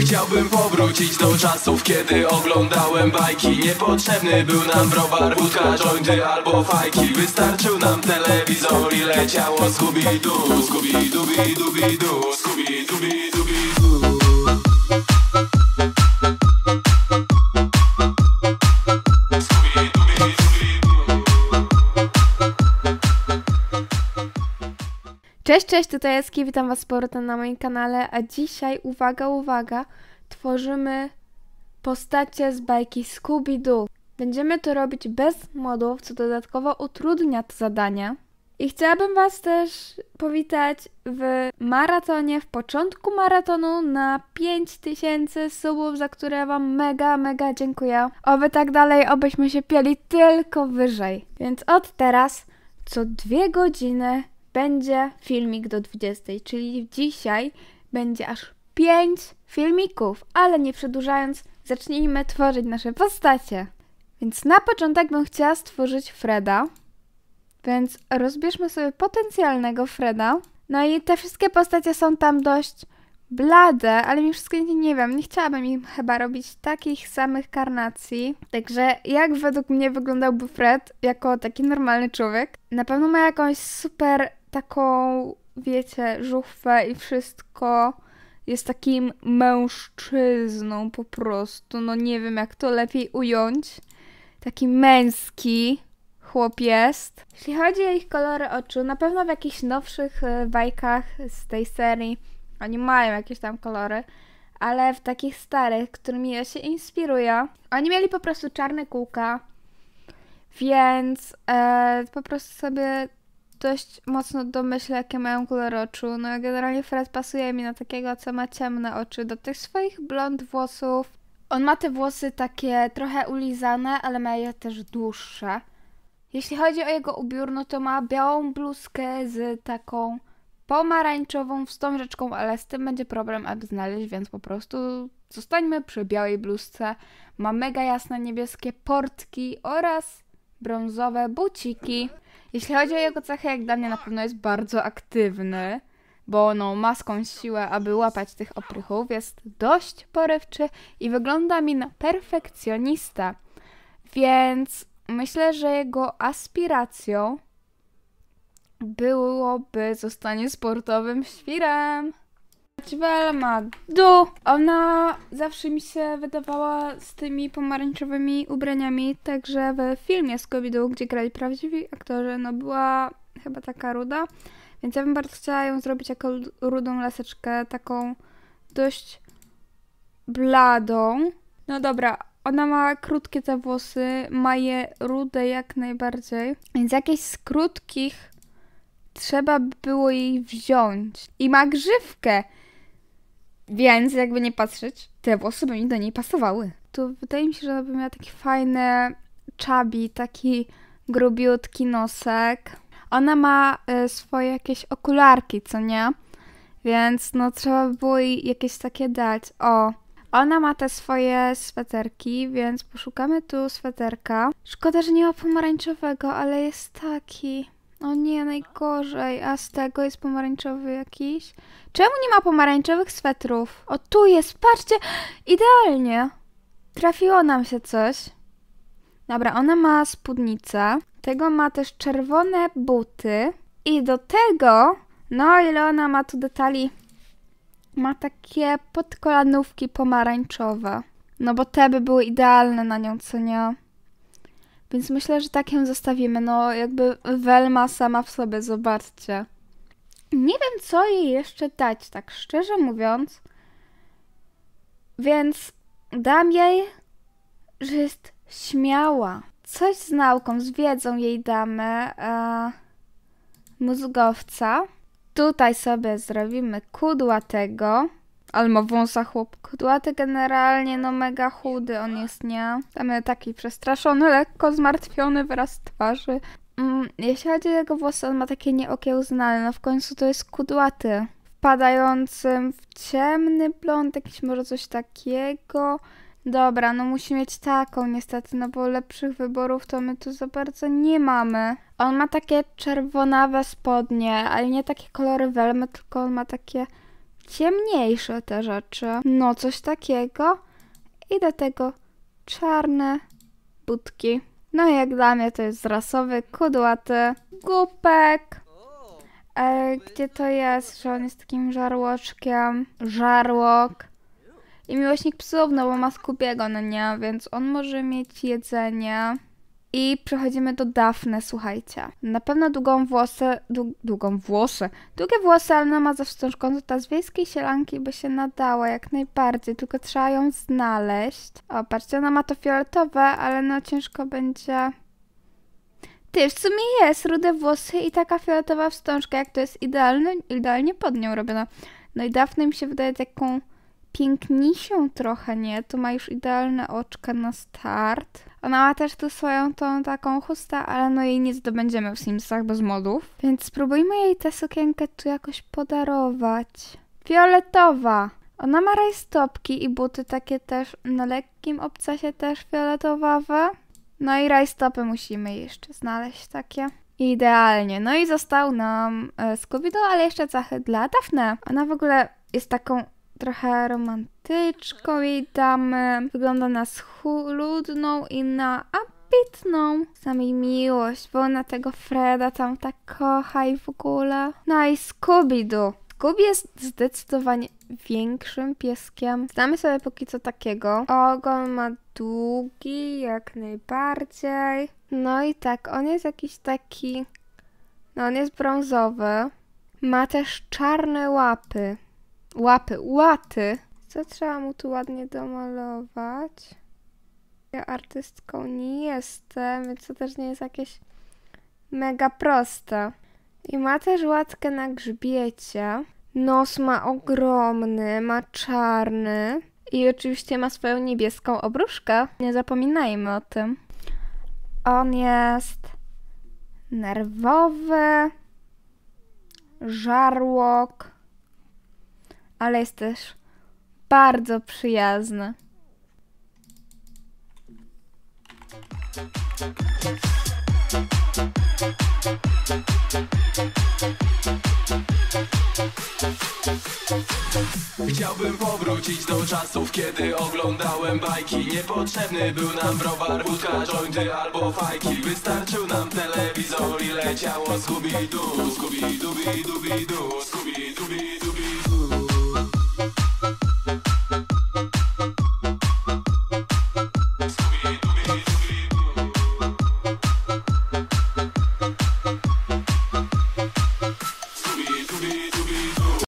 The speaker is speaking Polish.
Chciałbym powrócić do czasów, kiedy oglądałem bajki Niepotrzebny był nam browar, wódka, jointy albo fajki Wystarczył nam telewizor i leciało Scooby-Doo Scooby-Dooby-Dooby-Doo Scooby-Dooby-Dooby-Doo Cześć, cześć, tutaj Jaski, witam Was z powrotem na moim kanale, a dzisiaj, uwaga, uwaga, tworzymy postacie z bajki Scooby-Doo. Będziemy to robić bez modów, co dodatkowo utrudnia to zadanie. I chciałabym Was też powitać w maratonie, w początku maratonu na 5000 subów, za które Wam mega, mega dziękuję. Oby tak dalej, obyśmy się pieli tylko wyżej. Więc od teraz co dwie godziny będzie filmik do 20, czyli dzisiaj będzie aż 5 filmików, ale nie przedłużając, zacznijmy tworzyć nasze postacie. Więc na początek bym chciała stworzyć Freda, więc rozbierzmy sobie potencjalnego Freda. No i te wszystkie postacie są tam dość blade, ale mi wszystkie nie wiem, nie chciałabym im chyba robić takich samych karnacji. Także jak według mnie wyglądałby Fred jako taki normalny człowiek? Na pewno ma jakąś super taką, wiecie, żuchwę i wszystko. Jest takim mężczyzną po prostu. No nie wiem, jak to lepiej ująć. Taki męski chłop jest. Jeśli chodzi o ich kolory oczu, na pewno w jakichś nowszych e, bajkach z tej serii oni mają jakieś tam kolory, ale w takich starych, którymi ja się inspiruję, oni mieli po prostu czarne kółka, więc e, po prostu sobie dość mocno domyślę, jakie mają kolor oczu. No generalnie Fred pasuje mi na takiego, co ma ciemne oczy. Do tych swoich blond włosów. On ma te włosy takie trochę ulizane, ale ma je też dłuższe. Jeśli chodzi o jego ubiór, no to ma białą bluzkę z taką pomarańczową wstążeczką, ale z tym będzie problem, aby znaleźć, więc po prostu zostańmy przy białej bluzce. Ma mega jasne niebieskie portki oraz brązowe buciki. Jeśli chodzi o jego cechy, jak dla mnie na pewno jest bardzo aktywny, bo no, ma skąd siłę, aby łapać tych oprychów, jest dość porywczy i wygląda mi na perfekcjonista. Więc myślę, że jego aspiracją byłoby zostanie sportowym świrem. Archibald du. Ona zawsze mi się wydawała z tymi pomarańczowymi ubraniami, także w filmie Scooby-Doo, gdzie grali prawdziwi aktorzy, no była chyba taka ruda, więc ja bym bardzo chciała ją zrobić jako rudą laseczkę, taką dość bladą. No dobra, ona ma krótkie te włosy, ma je rude jak najbardziej, więc jakieś z krótkich trzeba by było jej wziąć. I ma grzywkę. Więc jakby nie patrzeć, te włosy by mi do niej pasowały. Tu wydaje mi się, że ona by miała taki fajny czabi, taki grubiutki nosek. Ona ma y, swoje jakieś okularki, co nie? Więc no trzeba by było jej jakieś takie dać. O, ona ma te swoje sweterki, więc poszukamy tu sweterka. Szkoda, że nie ma pomarańczowego, ale jest taki. O no nie, najgorzej. A z tego jest pomarańczowy jakiś. Czemu nie ma pomarańczowych swetrów? O, tu jest, patrzcie! Idealnie! Trafiło nam się coś. Dobra, ona ma spódnicę. Tego ma też czerwone buty. I do tego, no ile ona ma tu detali, ma takie podkolanówki pomarańczowe. No bo te by były idealne na nią, co nie? Więc myślę, że tak ją zostawimy. No, jakby Welma sama w sobie, zobaczcie. Nie wiem, co jej jeszcze dać, tak szczerze mówiąc. Więc dam jej, że jest śmiała. Coś z nauką, z wiedzą jej damy. E, mózgowca. Tutaj sobie zrobimy kudłatego ale ma wąsa chłop kudłaty generalnie, no mega chudy on jest, nie? Tam taki przestraszony, lekko zmartwiony wyraz twarzy. Mm, jeśli chodzi o jego włosy, on ma takie nieokiełznane, no w końcu to jest kudłaty. Wpadającym w ciemny blond, jakiś może coś takiego. Dobra, no musi mieć taką niestety, no bo lepszych wyborów to my tu za bardzo nie mamy. On ma takie czerwonawe spodnie, ale nie takie kolory welmy, tylko on ma takie ciemniejsze te rzeczy. No, coś takiego. I do tego czarne budki. No jak dla mnie to jest rasowy, kudłaty gupek. E, gdzie to jest, że on jest takim żarłoczkiem? Żarłok. I miłośnik psów, no bo ma skupiego na no nie? Więc on może mieć jedzenie. I przechodzimy do Dafne, słuchajcie. Na pewno długą włosę, długą włosę, długie włosy, ale ona ma za wstążką, ta z wiejskiej sielanki by się nadała jak najbardziej, tylko trzeba ją znaleźć. O, patrzcie, ona ma to fioletowe, ale no ciężko będzie... Ty, w sumie jest, rude włosy i taka fioletowa wstążka, jak to jest idealne, idealnie pod nią robiona. No i Dafne mi się wydaje taką piękniejszą trochę, nie? Tu ma już idealne oczka na start. Ona ma też tu swoją tą taką chustę, ale no jej nie zdobędziemy w Simsach bez modów. Więc spróbujmy jej tę sukienkę tu jakoś podarować. Fioletowa! Ona ma rajstopki i buty takie też na lekkim obcasie też fioletowawe. No i rajstopy musimy jeszcze znaleźć takie. Idealnie. No i został nam e, Scooby-Doo, ale jeszcze cechy dla Dafne. Ona w ogóle jest taką trochę romantyczką jej damy. E, wygląda na schludną i na ambitną. Znam miłość, bo ona tego Freda tam tak kocha i w ogóle. No i Scooby-Doo. Scooby jest zdecydowanie większym pieskiem. Znamy sobie póki co takiego. Ogon ma długi jak najbardziej. No i tak, on jest jakiś taki... No on jest brązowy. Ma też czarne łapy. Łapy, łaty. Co trzeba mu tu ładnie domalować? Ja artystką nie jestem, więc to też nie jest jakieś mega proste. I ma też łatkę na grzbiecie. Nos ma ogromny, ma czarny. I oczywiście ma swoją niebieską obruszkę. Nie zapominajmy o tym. On jest nerwowy, żarłok, ale jest też bardzo przyjazny. Chciałbym powrócić do czasów, kiedy oglądałem bajki Niepotrzebny był nam browar, butka, jointy albo fajki Wystarczył nam telewizor i leciało Scooby-Doo, Scooby-Doo, Scooby-Doo, Scooby-Doo